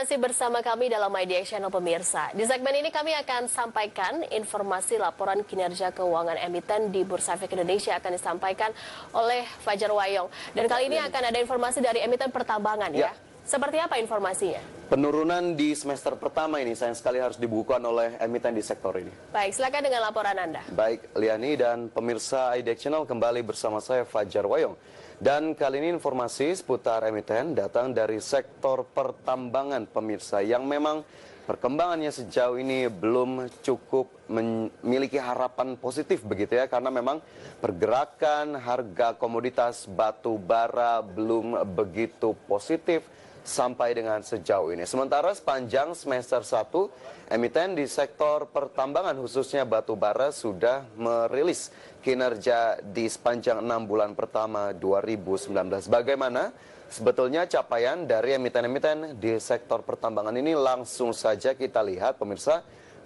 masih bersama kami dalam Media Channel Pemirsa. Di segmen ini kami akan sampaikan informasi laporan kinerja keuangan emiten di Bursa Efek Indonesia akan disampaikan oleh Fajar Wayong. Dan kali ini akan ada informasi dari emiten pertambangan ya. ya. Seperti apa informasinya? Penurunan di semester pertama ini sayang sekali harus dibukukan oleh emiten di sektor ini. Baik, silakan dengan laporan Anda. Baik, Liani dan pemirsa IDEX Channel kembali bersama saya Fajar Wayong. Dan kali ini informasi seputar emiten datang dari sektor pertambangan pemirsa yang memang perkembangannya sejauh ini belum cukup memiliki harapan positif begitu ya karena memang pergerakan harga komoditas batu bara belum begitu positif sampai dengan sejauh ini. Sementara sepanjang semester 1, emiten di sektor pertambangan khususnya batu bara sudah merilis kinerja di sepanjang 6 bulan pertama 2019. Bagaimana sebetulnya capaian dari emiten-emiten di sektor pertambangan ini langsung saja kita lihat pemirsa.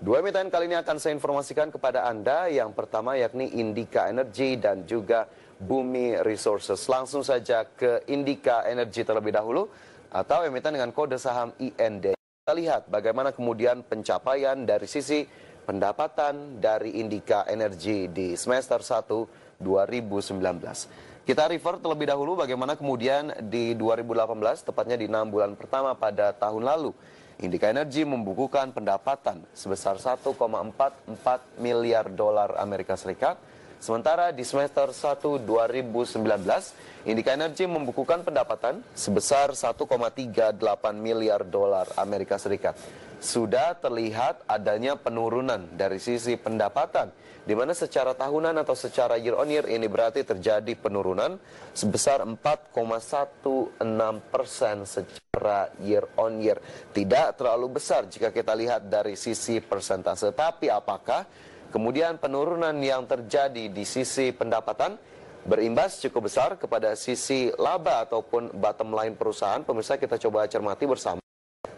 Dua emiten kali ini akan saya informasikan kepada Anda. Yang pertama yakni Indika Energy dan juga Bumi Resources. Langsung saja ke Indika Energy terlebih dahulu atau emiten dengan kode saham IND. Kita lihat bagaimana kemudian pencapaian dari sisi pendapatan dari Indika Energi di semester 1 2019. Kita refer terlebih dahulu bagaimana kemudian di 2018, tepatnya di 6 bulan pertama pada tahun lalu, Indika Energi membukukan pendapatan sebesar 1,44 miliar dolar Amerika Serikat Sementara di semester 1 2019, Indica Energy membukukan pendapatan sebesar 1,38 miliar dolar Amerika Serikat. Sudah terlihat adanya penurunan dari sisi pendapatan, di mana secara tahunan atau secara year on year ini berarti terjadi penurunan sebesar 4,16 persen secara year on year. Tidak terlalu besar jika kita lihat dari sisi persentase, tapi apakah Kemudian penurunan yang terjadi di sisi pendapatan berimbas cukup besar kepada sisi laba ataupun bottom line perusahaan. Pemirsa kita coba cermati bersama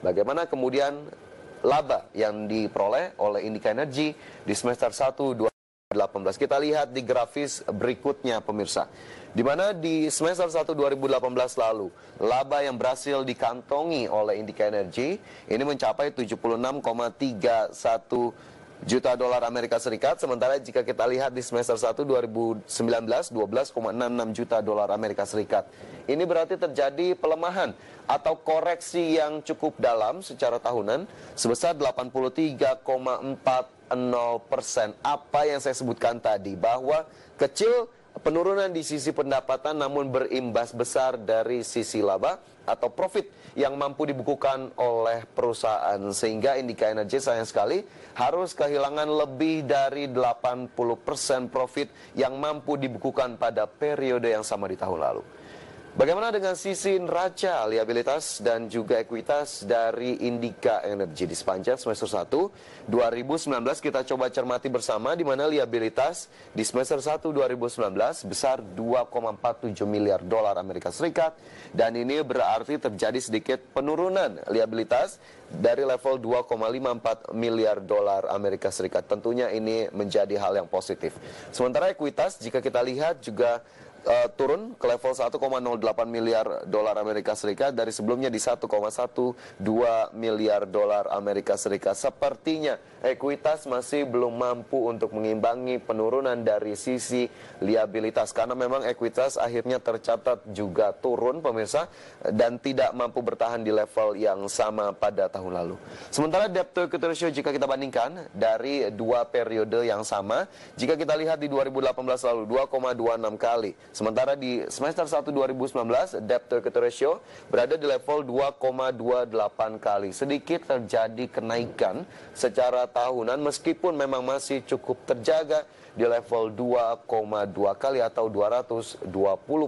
bagaimana kemudian laba yang diperoleh oleh Indika Energy di semester 1 2018. Kita lihat di grafis berikutnya pemirsa. Di mana di semester 1 2018 lalu, laba yang berhasil dikantongi oleh Indika Energy ini mencapai 76,31 juta dolar Amerika Serikat. Sementara jika kita lihat di semester 1 2019 12,66 juta dolar Amerika Serikat. Ini berarti terjadi pelemahan atau koreksi yang cukup dalam secara tahunan sebesar 83,40 persen. Apa yang saya sebutkan tadi bahwa kecil Penurunan di sisi pendapatan namun berimbas besar dari sisi laba atau profit yang mampu dibukukan oleh perusahaan sehingga Indika Energy sayang sekali harus kehilangan lebih dari 80% profit yang mampu dibukukan pada periode yang sama di tahun lalu. Bagaimana dengan sisi neraca, liabilitas, dan juga ekuitas dari Indika Energy di sepanjang semester 1 2019 kita coba cermati bersama di mana liabilitas di semester 1 2019 besar 2,47 miliar dolar Amerika Serikat dan ini berarti terjadi sedikit penurunan liabilitas dari level 2,54 miliar dolar Amerika Serikat. Tentunya ini menjadi hal yang positif. Sementara ekuitas jika kita lihat juga uh, turun ke level 1,08 miliar dolar Amerika Serikat dari sebelumnya di 1,12 miliar dolar Amerika Serikat. Sepertinya ekuitas masih belum mampu untuk mengimbangi penurunan dari sisi liabilitas karena memang ekuitas akhirnya tercatat juga turun pemirsa dan tidak mampu bertahan di level yang sama pada tahun lalu. Sementara debt to equity ratio jika kita bandingkan dari dua periode yang sama, jika kita lihat di 2018 lalu 2,26 kali Sementara di semester 1 2019, debt to equity ratio berada di level 2,28 kali. Sedikit terjadi kenaikan secara tahunan meskipun memang masih cukup terjaga di level 2,2 kali atau 220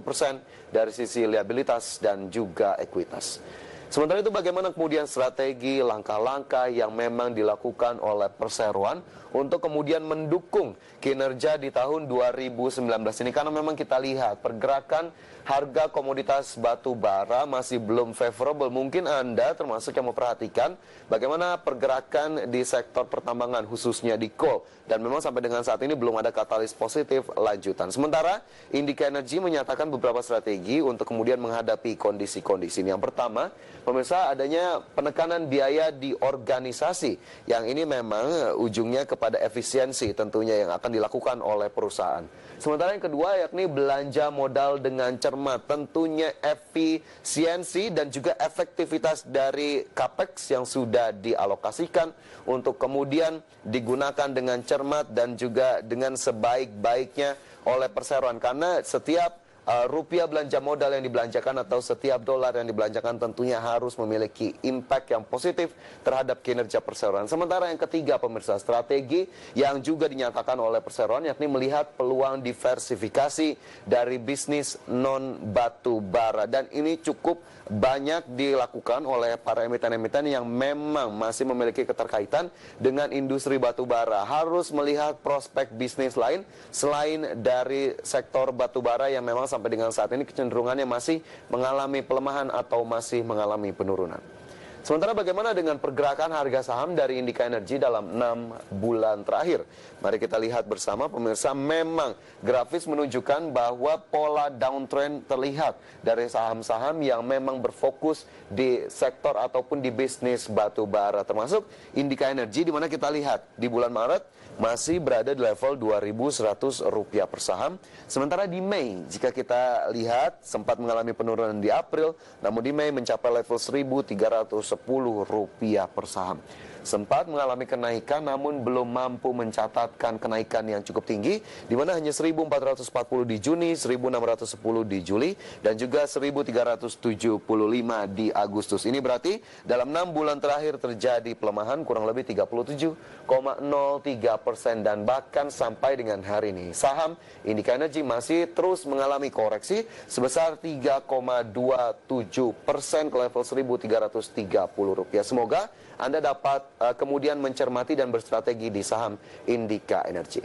persen dari sisi liabilitas dan juga ekuitas. Sementara itu bagaimana kemudian strategi langkah-langkah yang memang dilakukan oleh perseroan untuk kemudian mendukung kinerja di tahun 2019 ini karena memang kita lihat pergerakan harga komoditas batu bara masih belum favorable. Mungkin Anda termasuk yang memperhatikan bagaimana pergerakan di sektor pertambangan khususnya di coal dan memang sampai dengan saat ini belum ada katalis positif lanjutan. Sementara Indica Energy menyatakan beberapa strategi untuk kemudian menghadapi kondisi-kondisi ini. Yang pertama, Pemirsa, adanya penekanan biaya di organisasi yang ini memang eh, ujungnya kepada efisiensi tentunya yang akan dilakukan oleh perusahaan. Sementara yang kedua yakni belanja modal dengan cermat, tentunya efisiensi dan juga efektivitas dari capex yang sudah dialokasikan untuk kemudian digunakan dengan cermat dan juga dengan sebaik-baiknya oleh perseroan karena setiap Eh, rupiah belanja modal yang dibelanjakan atau setiap dolar yang dibelanjakan tentunya harus memiliki impact yang positif terhadap kinerja perseroan. Sementara yang ketiga pemirsa strategi yang juga dinyatakan oleh perseroan yakni melihat peluang diversifikasi dari bisnis non batu bara dan ini cukup banyak dilakukan oleh para emiten-emiten yang memang masih memiliki keterkaitan dengan industri batu bara. Harus melihat prospek bisnis lain selain dari sektor batu bara yang memang sama sampai dengan saat ini kecenderungannya masih mengalami pelemahan atau masih mengalami penurunan. Sementara bagaimana dengan pergerakan harga saham dari Indika Energi dalam 6 bulan terakhir? Mari kita lihat bersama pemirsa memang grafis menunjukkan bahwa pola downtrend terlihat dari saham-saham yang memang berfokus di sektor ataupun di bisnis batu bara termasuk Indika Energi. di mana kita lihat di bulan Maret masih berada di level 2.100 rupiah per saham. Sementara di Mei jika kita lihat sempat mengalami penurunan di April namun di Mei mencapai level 1300 10 rupiah per saham sempat mengalami kenaikan namun belum mampu mencatatkan kenaikan yang cukup tinggi di mana hanya 1440 di Juni, 1610 di Juli dan juga 1375 di Agustus. Ini berarti dalam 6 bulan terakhir terjadi pelemahan kurang lebih 37,03 persen dan bahkan sampai dengan hari ini saham Indica Energy masih terus mengalami koreksi sebesar 3,27 persen ke level 1.330 rupiah. Semoga anda dapat uh, kemudian mencermati dan berstrategi di saham Indika Energy.